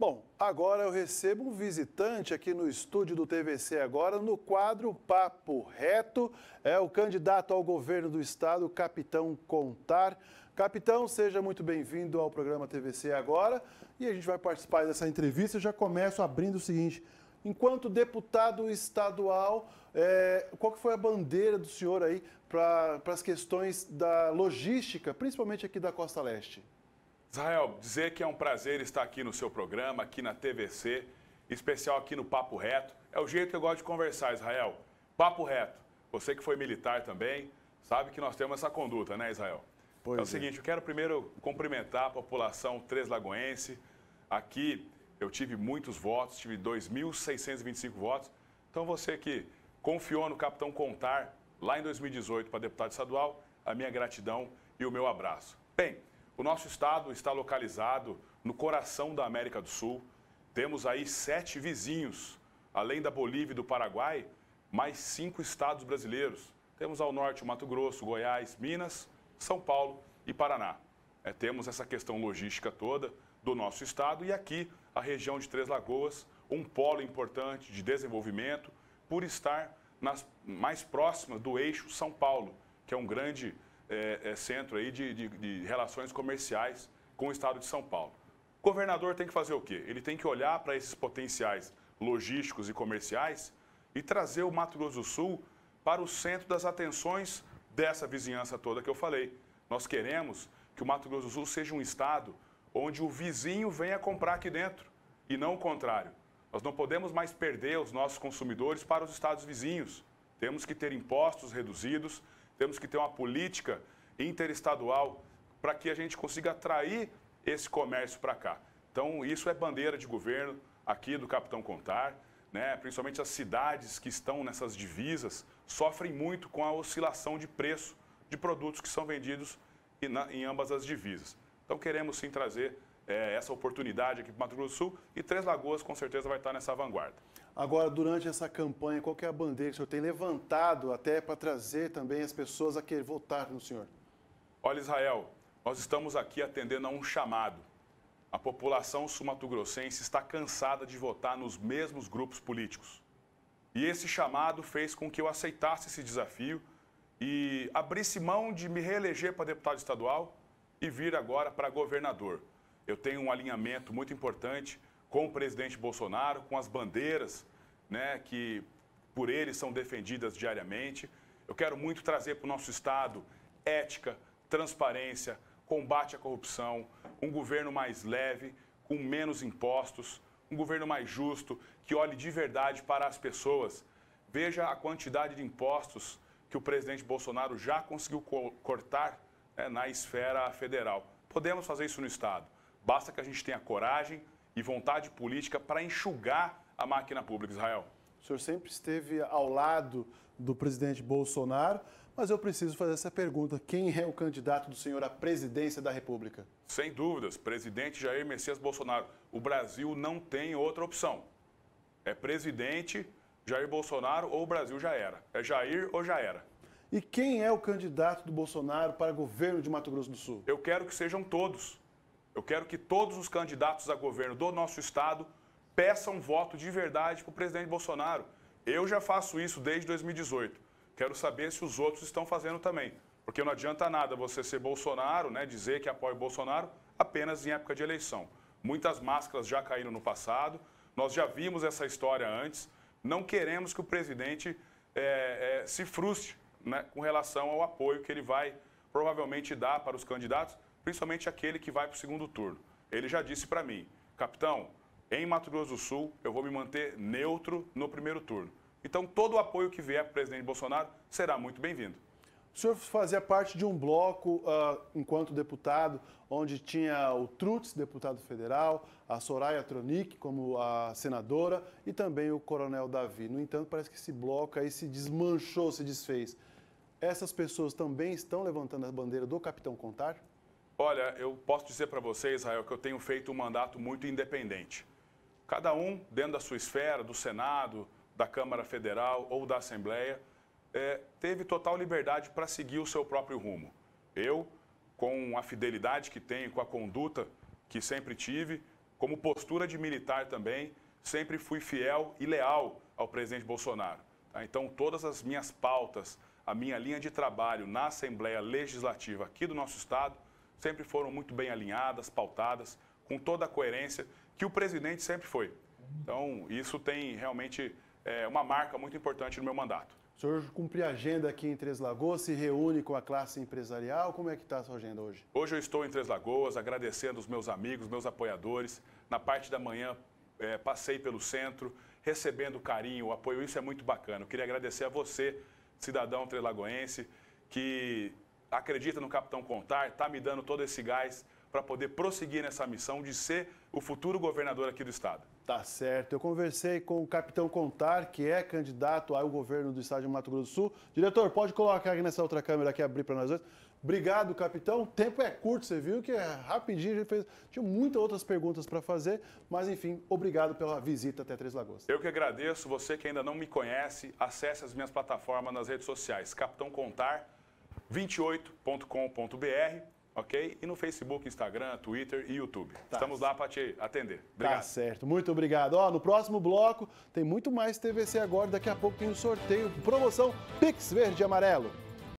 Bom, agora eu recebo um visitante aqui no estúdio do TVC agora, no quadro Papo Reto, é o candidato ao governo do estado, Capitão Contar. Capitão, seja muito bem-vindo ao programa TVC agora, e a gente vai participar dessa entrevista. Eu já começo abrindo o seguinte, enquanto deputado estadual, é, qual que foi a bandeira do senhor aí para as questões da logística, principalmente aqui da Costa Leste? Israel, dizer que é um prazer estar aqui no seu programa, aqui na TVC, especial aqui no Papo Reto. É o jeito que eu gosto de conversar, Israel. Papo Reto. Você que foi militar também, sabe que nós temos essa conduta, né, Israel? Pois é o é. seguinte, eu quero primeiro cumprimentar a população três-lagoense. Aqui eu tive muitos votos, tive 2.625 votos. Então você que confiou no capitão Contar lá em 2018 para deputado estadual, a minha gratidão e o meu abraço. Bem, o nosso estado está localizado no coração da América do Sul. Temos aí sete vizinhos, além da Bolívia e do Paraguai, mais cinco estados brasileiros. Temos ao norte o Mato Grosso, Goiás, Minas, São Paulo e Paraná. É, temos essa questão logística toda do nosso estado e aqui a região de Três Lagoas, um polo importante de desenvolvimento por estar nas mais próximas do eixo São Paulo, que é um grande é, é, centro aí de, de, de relações comerciais com o Estado de São Paulo. O governador tem que fazer o quê? Ele tem que olhar para esses potenciais logísticos e comerciais e trazer o Mato Grosso do Sul para o centro das atenções dessa vizinhança toda que eu falei. Nós queremos que o Mato Grosso do Sul seja um estado onde o vizinho venha comprar aqui dentro e não o contrário. Nós não podemos mais perder os nossos consumidores para os estados vizinhos. Temos que ter impostos reduzidos, temos que ter uma política interestadual para que a gente consiga atrair esse comércio para cá. Então, isso é bandeira de governo aqui do Capitão Contar, né? principalmente as cidades que estão nessas divisas sofrem muito com a oscilação de preço de produtos que são vendidos em ambas as divisas. Então, queremos sim trazer é, essa oportunidade aqui para o Mato Grosso do Sul e Três Lagoas com certeza vai estar nessa vanguarda. Agora, durante essa campanha, qual é a bandeira que o senhor tem levantado até para trazer também as pessoas a querer votar no senhor? Olha, Israel, nós estamos aqui atendendo a um chamado. A população sumatogrossense está cansada de votar nos mesmos grupos políticos. E esse chamado fez com que eu aceitasse esse desafio e abrisse mão de me reeleger para deputado estadual e vir agora para governador. Eu tenho um alinhamento muito importante com o presidente Bolsonaro, com as bandeiras né, que por ele são defendidas diariamente. Eu quero muito trazer para o nosso Estado ética, transparência, combate à corrupção, um governo mais leve, com menos impostos, um governo mais justo, que olhe de verdade para as pessoas. Veja a quantidade de impostos que o presidente Bolsonaro já conseguiu co cortar né, na esfera federal. Podemos fazer isso no Estado. Basta que a gente tenha coragem, e vontade política para enxugar a máquina pública, Israel? O senhor sempre esteve ao lado do presidente Bolsonaro, mas eu preciso fazer essa pergunta: quem é o candidato do senhor à presidência da República? Sem dúvidas, presidente Jair Messias Bolsonaro. O Brasil não tem outra opção. É presidente Jair Bolsonaro ou o Brasil já era. É Jair ou já era. E quem é o candidato do Bolsonaro para governo de Mato Grosso do Sul? Eu quero que sejam todos. Eu quero que todos os candidatos a governo do nosso estado peçam voto de verdade para o presidente Bolsonaro. Eu já faço isso desde 2018. Quero saber se os outros estão fazendo também. Porque não adianta nada você ser Bolsonaro, né, dizer que apoia o Bolsonaro apenas em época de eleição. Muitas máscaras já caíram no passado, nós já vimos essa história antes. Não queremos que o presidente é, é, se frustre né, com relação ao apoio que ele vai provavelmente dar para os candidatos principalmente aquele que vai para o segundo turno. Ele já disse para mim, capitão, em Mato Grosso do Sul eu vou me manter neutro no primeiro turno. Então, todo o apoio que vier para o presidente Bolsonaro será muito bem-vindo. O senhor fazia parte de um bloco, uh, enquanto deputado, onde tinha o Trutz, deputado federal, a Soraya Tronic como a senadora e também o Coronel Davi. No entanto, parece que esse bloco aí se desmanchou, se desfez. Essas pessoas também estão levantando a bandeira do Capitão Contar? Olha, eu posso dizer para você, Israel, que eu tenho feito um mandato muito independente. Cada um, dentro da sua esfera, do Senado, da Câmara Federal ou da Assembleia, é, teve total liberdade para seguir o seu próprio rumo. Eu, com a fidelidade que tenho, com a conduta que sempre tive, como postura de militar também, sempre fui fiel e leal ao presidente Bolsonaro. Tá? Então, todas as minhas pautas, a minha linha de trabalho na Assembleia Legislativa aqui do nosso Estado, sempre foram muito bem alinhadas, pautadas, com toda a coerência que o presidente sempre foi. Então, isso tem realmente é, uma marca muito importante no meu mandato. O senhor cumpre a agenda aqui em Três Lagoas, se reúne com a classe empresarial. Como é que está a sua agenda hoje? Hoje eu estou em Três Lagoas, agradecendo os meus amigos, meus apoiadores. Na parte da manhã, é, passei pelo centro, recebendo carinho, apoio. Isso é muito bacana. Eu queria agradecer a você, cidadão trelagoense, que acredita no Capitão Contar, está me dando todo esse gás para poder prosseguir nessa missão de ser o futuro governador aqui do estado. Tá certo. Eu conversei com o capitão Contar, que é candidato ao governo do estado de Mato Grosso do Sul. Diretor, pode colocar aqui nessa outra câmera aqui, abrir para nós dois. Obrigado, capitão. O tempo é curto, você viu que é rapidinho. A gente fez... Tinha muitas outras perguntas para fazer, mas enfim, obrigado pela visita até Três Lagoas. Eu que agradeço. Você que ainda não me conhece, acesse as minhas plataformas nas redes sociais. Capitão Contar 28.com.br, ok? E no Facebook, Instagram, Twitter e YouTube. Tá. Estamos lá para te atender. Tá obrigado. Tá certo, muito obrigado. Ó, no próximo bloco tem muito mais TVC agora, daqui a pouco tem um sorteio, promoção Pix Verde e Amarelo.